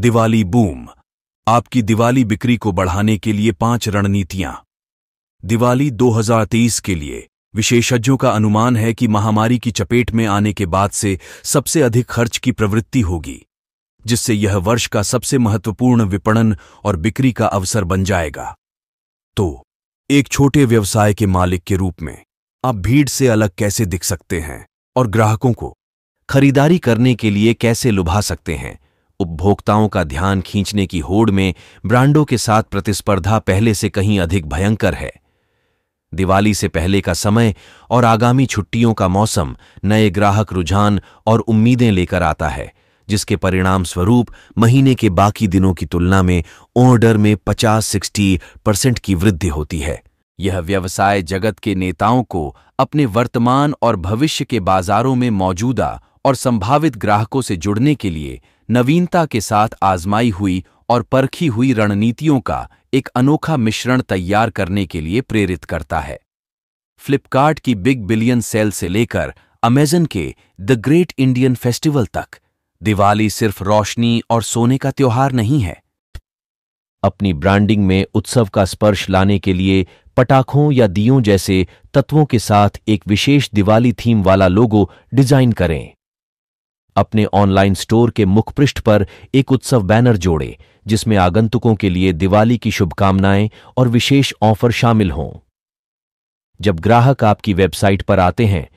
Diwali boom आपकी दिवाली बिक्री को बढ़ाने के लिए पांच रणनीतियां दिवाली 2023 के लिए विशेषज्ञों का अनुमान है कि महामारी की चपेट में आने के बाद से सबसे अधिक खर्च की प्रवृत्ति होगी जिससे यह वर्ष का सबसे महत्वपूर्ण विपणन और बिक्री का अवसर बन जाएगा तो एक छोटे व्यवसाय के मालिक के रूप में आप भीड़ से अलग कैसे दिख सकते हैं और ग्राहकों को खरीदारी करने के लिए कैसे लुभा सकते हैं उपभोक्ताओं का ध्यान खींचने की होड़ में ब्रांडों के साथ प्रतिस्पर्धा पहले से कहीं अधिक भयंकर है दिवाली से पहले का समय और आगामी छुट्टियों का मौसम नए ग्राहक रुझान और उम्मीदें लेकर आता है जिसके परिणाम स्वरूप महीने के बाकी दिनों की तुलना में ऑर्डर में 50-60 परसेंट की वृद्धि होती है यह व्यवसाय जगत के नेताओं को अपने वर्तमान और भविष्य के बाजारों में मौजूदा और संभावित ग्राहकों से जुड़ने के लिए नवीनता के साथ आजमाई हुई और परखी हुई रणनीतियों का एक अनोखा मिश्रण तैयार करने के लिए प्रेरित करता है फ्लिपकार्ट की बिग बिलियन सेल से लेकर अमेजन के द ग्रेट इंडियन फेस्टिवल तक दिवाली सिर्फ रोशनी और सोने का त्यौहार नहीं है अपनी ब्रांडिंग में उत्सव का स्पर्श लाने के लिए पटाखों या दियों जैसे तत्वों के साथ एक विशेष दिवाली थीम वाला लोगो डिजाइन करें अपने ऑनलाइन स्टोर के मुखपृष्ठ पर एक उत्सव बैनर जोड़े जिसमें आगंतुकों के लिए दिवाली की शुभकामनाएं और विशेष ऑफर शामिल हों जब ग्राहक आपकी वेबसाइट पर आते हैं